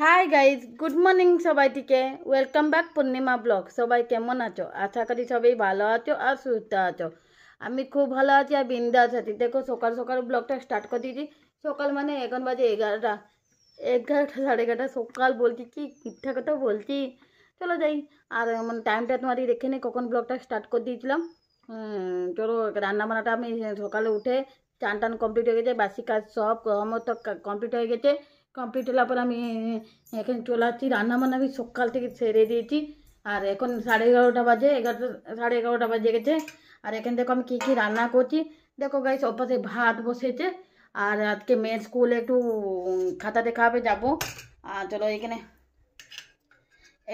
hi guys good morning সবাই সবাইটিকে welcome back Purnima vlog সবাই কেমন আছো আশা করি সবাই ভালো আছো আর সুস্থ আছো আমি খুব ভালো আছি আর বিন্দাস আছি দেখো সকাল সকাল ব্লগটা স্টার্ট করে দিয়েছি সকাল মানে এখন বাজে এগারোটা এগারোটা সাড়ে এগারোটা সকাল বলছি কি মিথ্যা কথা বলছি চলো যাই আর মানে টাইমটা তোমার রেখে নিই কখন ব্লগটা স্টার্ট করে দিয়েছিলাম চলো রান্না বান্নাটা আমি সকালে উঠে চান টান কমপ্লিট হয়ে গেছে বাসি কাজ সব কমপ্লিট হয়ে গেছে কমপ্লিট হলার পর আমি এখানে চলে আসছি বান্না আমি সকাল থেকে সেরে দিয়েছি আর এখন সাড়ে এগারোটা বাজে এগারোটা সাড়ে এগারোটা বাজে গেছে আর এখানে দেখো আমি কী কী রান্না করছি দেখো সব ওপাশে ভাত বসেছে আর আজকে মেয়ের স্কুলে একটু খাতা দেখা হবে যাবো আর চলো এখানে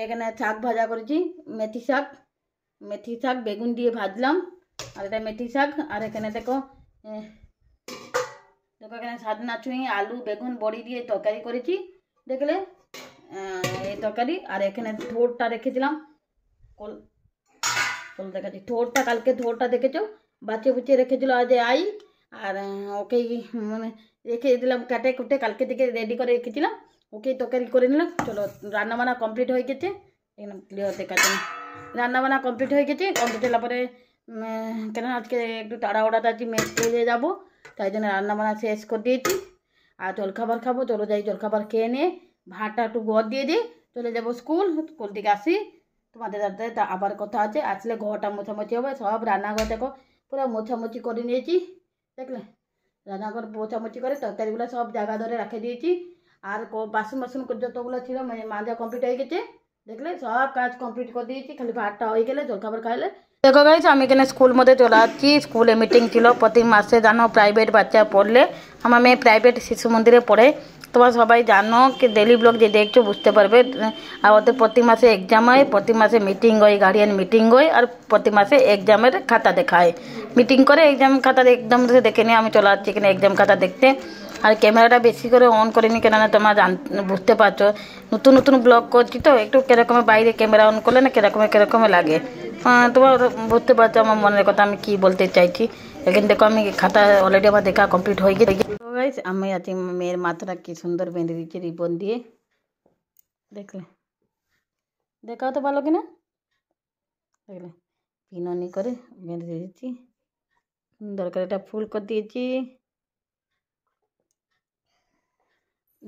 এখানে শাক ভাজা করেছি মেথি শাক মেথি শাক বেগুন দিয়ে ভাজলাম আর এটা মেথি শাক আর এখানে দেখো দেখো এখানে সাদনা ছুঁই আলু বেগুন বড়ি দিয়ে তরকারি করেছি দেখলে এই তরকারি আর এখানে থোরটা রেখেছিলাম কল কল দেখাচ্ছি থোরটা কালকে থোরটা দেখেছো বাঁচিয়ে বুচিয়ে রেখেছিল আজ আই আর ওকেই মানে রেখে দিলাম কাটে কুটে কালকে থেকে রেডি করে রেখেছিলাম ওকেই তরকারি করে নিলাম চলো রান্নাবান্না কমপ্লিট হয়ে গেছে এখানে ক্লিয়ার দেখাচ্ছি রান্নাবান্না কমপ্লিট হয়ে গেছে কমপ্লিট হলে পরে কেন আজকে একটু তাড়াহুড়াতে আছি মেয়ে স্কুলে যাবো তাই জন্য রান্নাবান্না শেষ করে দিয়েছি আর জলখাবার খাবো চলো যাই জলখাবার খেয়ে নিয়ে ভাতটা একটু গড় দিয়ে দিই চলে যাবো স্কুল স্কুল থেকে আসি তোমাদের সাথে আবার কথা আছে আসলে ঘরটা মোছামুছি হবে সব রান্নাঘর দেখো পুরো মোছামুছি করে নিয়েছি দেখলে রান্নাঘর মোছামুছি করে তরকারিগুলো সব জায়গা ধরে রেখে দিয়েছি আর বাসন বাসন যতগুলো ছিল মানে মাঝে কমপ্লিট হয়ে গেছে দেখলে সব কাজ কমপ্লিট করে দিয়েছি খালি ভাতটা হয়ে গেলে জলখাবার খাইলে দেখো গাইজ আমি এখানে স্কুল মধ্যে চলে আসছি স্কুলে মিটিং ছিল প্রতি মাসে জানো প্রাইভেট বাচ্চা পড়লে আমার মেয়ে প্রাইভেট শিশু মন্দিরে পড়ে তোমরা সবাই জানো কি ডেলি ব্লগ যে দেখছো বুঝতে পারবে আর ওদের প্রতি মাসে এক্সাম হয় প্রতি মাসে মিটিং হয় গার্ডিয়ান মিটিং হয় আর প্রতি মাসে এক্সামের খাতা দেখায় মিটিং করে এক্সাম খাতা একদম দেখে নিয়ে আমি চলে আসছি এখানে এক্সাম খাতা দেখতে আর ক্যামেরাটা বেশি করে অন করিনি কেননা তোমরা জান বুঝতে পারছো নতুন নতুন ব্লগ করছি তো একটু কীরকমের বাইরে ক্যামেরা অন করলে না কীরকমের কীরকমের লাগে হ্যাঁ তোমার বুঝতে পারছো আমার মনের কথা আমি কি বলতে চাইছি এখানে দেখো আমি খাতা অলরেডি আমার দেখা কমপ্লিট হয়ে গেছে আমি আছি মেয়ের মাথাটা কি সুন্দর বেঁধে দিচ্ছি রিবন দিয়ে দেখলে দেখাও তো ভালো কিনা দেখলে পিননি করে বেঁধে দিয়েছি সুন্দর করে এটা ফুল করে দিয়েছি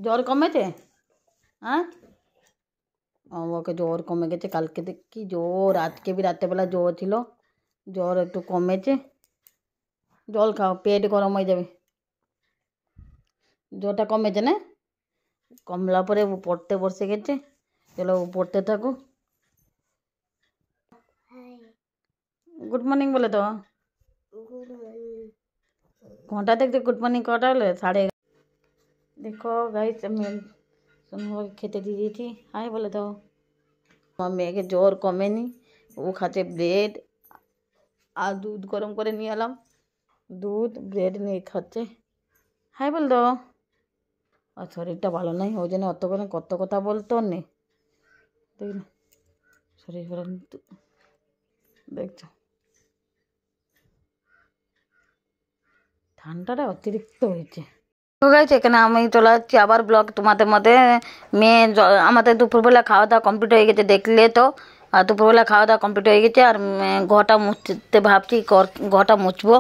জ্বর কমেছে হ্যাঁ আমাকে জ্বর কমে গেছে কালকে দেখি জ্বর আজকে বি রাত্রেবেলা জ্বর ছিল জ্বর একটু কমেছে জল খাও পেট গরম হয়ে যাবে জ্বরটা কমেছে না কমলা পরে পড়তে বসে গেছে চলো পড়তে থাকো গুড মর্নিং বলে তো ঘন্টা দেখতে গুড মর্নিং কটা হলে সাড়ে দেখো গাইস আমি তোমাকে খেতে দিয়ে দিয়েছি হাই বলে দাও আমার মেয়েকে জ্বর কমেনি ও খাচ্ছে ব্রেড আর দুধ গরম করে নিয়ে এলাম দুধ ব্রেড নিয়ে খাচ্ছে হাই বল দাও আর শরীরটা ভালো নাই ওই জন্য অত করে কত কথা বলতো নে দেখ শরীর ভালো দেখছ ঠান্ডাটা অতিরিক্ত হয়েছে তো গাইছে এখানে আমি চলে যাচ্ছি আবার ব্লগ তোমাদের মধ্যে মেয়ে আমাদের দুপুরবেলা খাওয়া দাওয়া কমপ্লিট হয়ে গেছে দেখলে তো আর দুপুরবেলা খাওয়া দাওয়া কমপ্লিট হয়ে গেছে আর ঘটা মুছতে ভাবছি ঘটা মুছবো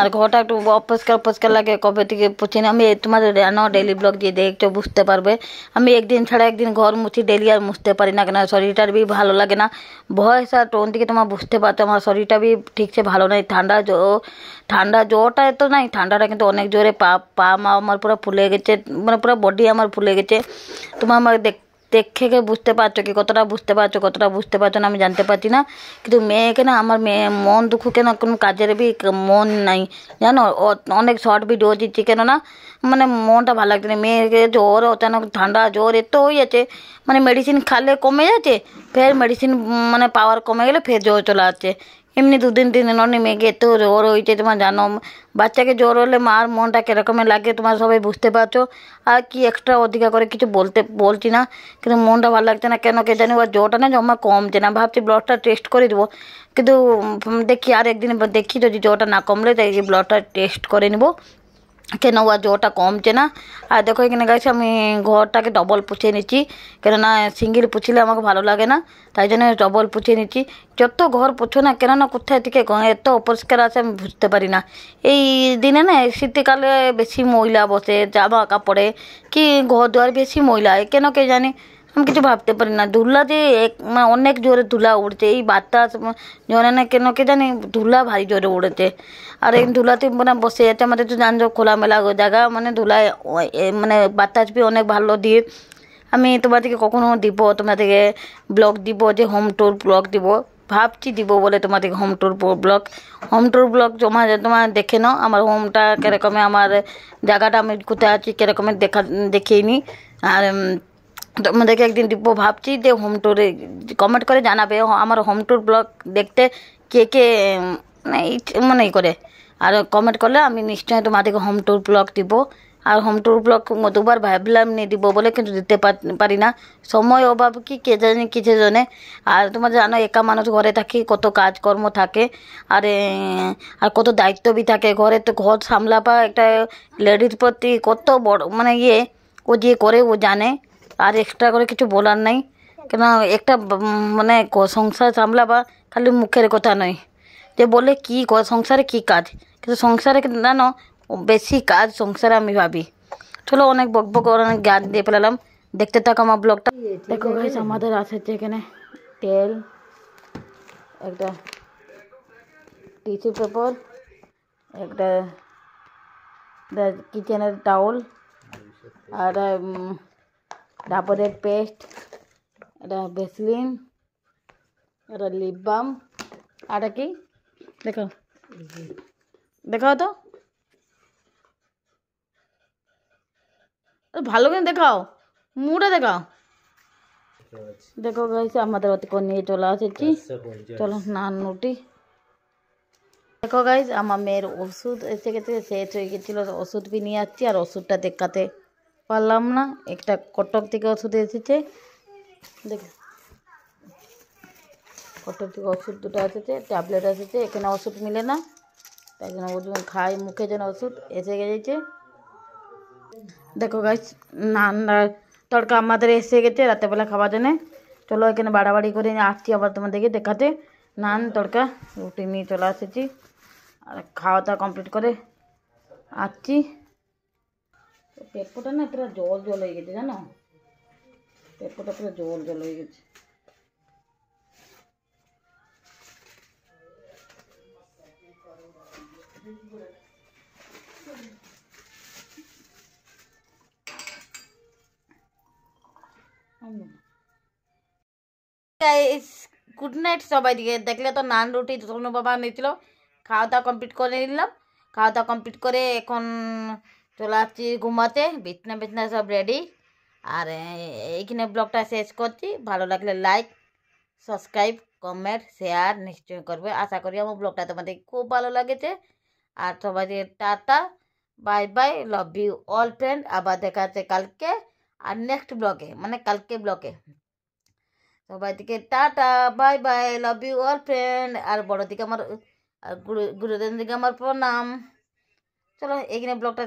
আর ঘটা একটু অপরিষ্কার অপরিষ্কার লাগে কবে থেকে পুছি না আমি তোমাদের জানো ডেলি ব্লগ যে দেখছো বুঝতে পারবে আমি একদিন ছাড়া একদিন ঘর মুছি ডেলি আর মুছতে পারি না কেন শরীরটার বি ভালো লাগে না ভয়েস আর টোন থেকে তোমার বুঝতে পারতো আমার শরীরটা বি ঠিকছে ভালো নেই ঠান্ডা ঠান্ডা জ্বরটা এত নাই ঠান্ডাটা কিন্তু অনেক জোরে পা পা মা আমার পুরো ফুলে গেছে মানে পুরো বডি আমার ফুলে গেছে তোমার আমার দেখ দেখে বুঝতে পারছো কি কতটা বুঝতে পারছো কতটা বুঝতে পারছো না আমি জানতে পারছি না কিন্তু মেয়েকে না আমার মেয়ে মন দুঃখ কেন কোনো কাজের বি মন নাই জানো অনেক শর্ট ভিডিও দিচ্ছি কেননা মানে মনটা ভালো লাগছে না মেয়েকে জ্বর অচানক ঠান্ডা জ্বর এত হয়ে যাচ্ছে মানে মেডিসিন খালে কমে যাচ্ছে ফের মেডিসিন মানে পাওয়ার কমে গেলে ফের জ্বর চলে আসছে এমনি দুদিন তিন দিন অনেক মেঘে এত জ্বর হয়েছে তোমার জানো বাচ্চাকে জ্বর হলে মার মনটা কীরকমের লাগে তোমার সবাই বুঝতে পারছো আর কি এক্সট্রা অধিকা করে কিছু বলতে বলছি না কিন্তু মনটা ভালো লাগছে না কেন কে জানি ওর জ্বরটা না জমা কমছে না ভাবছি ব্লডটা টেস্ট করে দেবো কিন্তু দেখি আর একদিন দেখি যদি জ্বরটা না কমলে তাই ব্লডটা টেস্ট করে নেবো কেন ওয়া জোটা কমছে না আর দেখো এখানে গাইছে আমি ঘরটাকে ডবল পুছে নিচ্ছি কেননা সিঙ্গেল পুছলে আমাকে ভালো লাগে না তাই জন্য ডবল পুছিয়ে নিচ্ছি যত ঘর পুছো না কেননা কোথায় থেকে এত অপরিষ্কার আছে আমি বুঝতে পারি না এই দিনে না শীতকালে বেশি ময়লা বসে জামা কাপড়ে কি ঘর দুয়ার বেশি ময়লা হয় কেন কে জানি আমি কিছু ভাবতে পারি না ধুলা যে এক মানে অনেক জোরে ধুলা উড়ছে এই বাতাস জনে না কেন কে জানি ধুলা ভারী জোরে উড়েছে আর এই ধুলাতে মানে বসে যাচ্ছে আমাদের তো জানছো খোলামেলা জায়গা মানে ধুলায় মানে বাতাস বি অনেক ভালো দিয়ে আমি তোমাদেরকে কখনো দিব থেকে ব্লগ দিব যে হোম ট্যুর ব্লগ দিব ভাবছি দিব বলে তোমাদেরকে home tour vlog home tour vlog জমা তোমার দেখে নাও আমার হোমটা কেরকমে আমার জায়গাটা আমি কোথায় আছি কীরকমের দেখা দেখিয়ে নি আর তোমাদেরকে একদিন দিব ভাবছি যে হোম ট্যুরে কমেন্ট করে জানাবে আমার হোম ট্যুর ব্লগ দেখতে কে কে মানে, মানে ই করে আর কমেন্ট করলে আমি নিশ্চয়ই তোমাদেরকে হোম ট্যুর ব্লগ দিব আর হোম ট্যুর ব্লগ দুবার ভাবলাম নিয়ে দিব বলে কিন্তু দিতে পারি না সময় অভাব কি কে জানি কিছু জনে আর তোমার জানো একা মানুষ ঘরে থাকি কত কাজকর্ম থাকে আর আর কত দায়িত্ব বি থাকে ঘরে তো ঘর সামলাবা একটা লেডির প্রতি কত বড় মানে ইয়ে ও যে করে ও জানে আর এক্সট্রা করে কিছু বলার নাই কেন একটা মানে সংসার সামলাবা খালি মুখের কথা নয় যে বলে কি সংসারে কি কাজ কিন্তু সংসারে জান বেশি কাজ সংসারে আমি ভাবি চলো অনেক বক বক অনেক জ্ঞান দিয়ে ফেলালাম দেখতে থাকো আমার ব্লগটা দেখো ভাই আমাদের আছে এখানে তেল একটা টিসু পেপার একটা কিচেনের টাউল আর ডাবরের পেস্ট এটা ভেসলিন এটা লিপ বাম কি দেখো দেখাও তো ভালো করে দেখাও মুটা দেখাও দেখো গাইছে আমাদের অতক্ষণ নিয়ে চলে কি চলো নান রুটি দেখো গাইজ আমার মেয়ের ওষুধ এসে গেছে শেষ হয়ে গেছিলো ওষুধ বি নিয়ে আসছি আর ওষুধটা দেখাতে পারলাম না একটা কটক থেকে ওষুধ এসেছে দেখ কটক থেকে ওষুধ দুটো এসেছে ট্যাবলেট এসেছে এখানে ওষুধ মিলে না তাই জন্য ওর খাই মুখে যেন ওষুধ এসে গেছে দেখো গাছ নানা তড়কা আমাদের এসে গেছে রাতেবেলা খাবার জন্যে চলো এখানে বাড়াবাড়ি করে আসছি আবার তোমাদেরকে দেখাতে নান তড়কা রুটি নিয়ে চলে এসেছি আর খাওয়া দাওয়া কমপ্লিট করে আসছি পেঁপোটা না পুরো জল জল হয়ে গেছে জানো পেঁপোটা পুরো জল জল হয়ে গেছে গুড নাইট সবাইকে দেখলে তো নান রুটি সোনু বাবা নিয়েছিল খাওয়া দাওয়া কমপ্লিট করে নিলাম খাওয়া দাওয়া কমপ্লিট করে এখন চলে আসছি ঘুমাতে বিছনা বিছনা সব রেডি আর এইখানে ব্লগটা শেষ করছি ভালো লাগলে লাইক সাবস্ক্রাইব কমেন্ট শেয়ার নিশ্চয়ই করবে আশা করি আমার ব্লগটা তোমাদের খুব ভালো লাগেছে আর সবাই tata bye bye love you all friend আবার দেখা হচ্ছে কালকে আর নেক্সট ব্লগে মানে কালকে ব্লগে থেকে tata bye bye love you all friend আর বড়দিকে আমার আর দিকে আমার প্রণাম চলো এখানে ব্লগটা